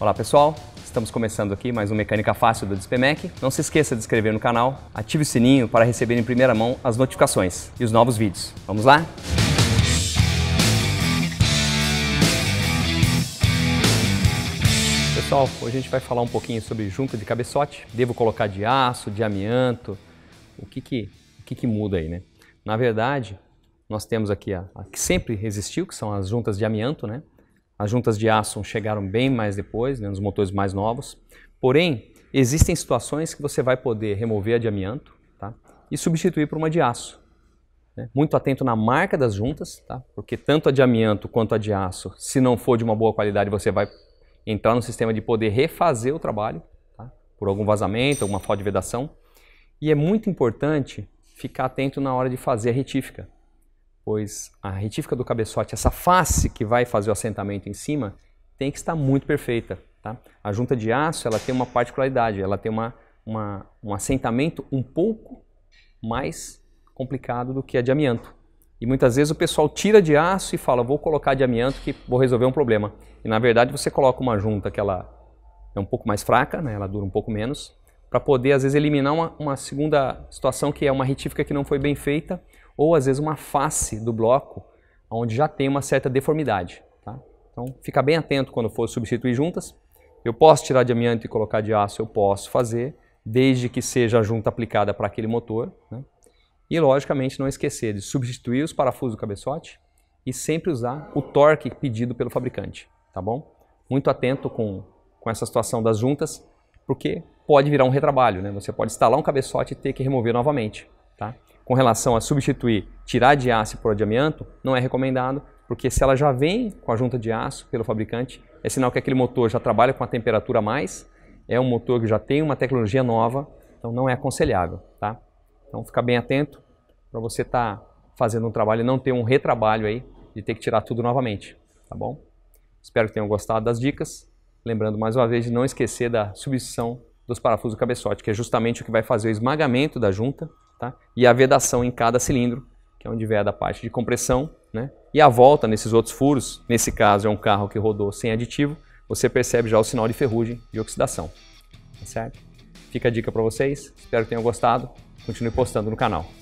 Olá pessoal, estamos começando aqui mais um Mecânica Fácil do Dispemec. Não se esqueça de se inscrever no canal, ative o sininho para receber em primeira mão as notificações e os novos vídeos. Vamos lá? Pessoal, hoje a gente vai falar um pouquinho sobre junta de cabeçote. Devo colocar de aço, de amianto, o que que, o que, que muda aí, né? Na verdade, nós temos aqui a, a que sempre resistiu, que são as juntas de amianto, né? As juntas de aço chegaram bem mais depois, né, nos motores mais novos. Porém, existem situações que você vai poder remover a de amianto tá, e substituir por uma de aço. Né? Muito atento na marca das juntas, tá, porque tanto a de amianto quanto a de aço, se não for de uma boa qualidade, você vai entrar no sistema de poder refazer o trabalho tá, por algum vazamento, alguma falta de vedação. E é muito importante ficar atento na hora de fazer a retífica pois a retífica do cabeçote, essa face que vai fazer o assentamento em cima, tem que estar muito perfeita. Tá? A junta de aço ela tem uma particularidade, ela tem uma, uma, um assentamento um pouco mais complicado do que a de amianto. E muitas vezes o pessoal tira de aço e fala, vou colocar de amianto que vou resolver um problema. E na verdade você coloca uma junta que ela é um pouco mais fraca, né? ela dura um pouco menos, para poder às vezes eliminar uma, uma segunda situação que é uma retífica que não foi bem feita ou às vezes uma face do bloco onde já tem uma certa deformidade. Tá? Então, fica bem atento quando for substituir juntas. Eu posso tirar de amianto e colocar de aço, eu posso fazer, desde que seja a junta aplicada para aquele motor. Né? E, logicamente, não esquecer de substituir os parafusos do cabeçote e sempre usar o torque pedido pelo fabricante, tá bom? Muito atento com, com essa situação das juntas, porque pode virar um retrabalho, né? Você pode instalar um cabeçote e ter que remover novamente, tá? com relação a substituir, tirar de aço por de amianto, não é recomendado, porque se ela já vem com a junta de aço pelo fabricante, é sinal que aquele motor já trabalha com a temperatura a mais, é um motor que já tem uma tecnologia nova, então não é aconselhável, tá? Então fica bem atento para você estar tá fazendo um trabalho e não ter um retrabalho aí de ter que tirar tudo novamente, tá bom? Espero que tenham gostado das dicas. Lembrando mais uma vez de não esquecer da substituição dos parafusos do cabeçote, que é justamente o que vai fazer o esmagamento da junta Tá? E a vedação em cada cilindro, que é onde veda a parte de compressão. Né? E a volta nesses outros furos, nesse caso é um carro que rodou sem aditivo, você percebe já o sinal de ferrugem de oxidação. Tá certo? Fica a dica para vocês, espero que tenham gostado. Continue postando no canal.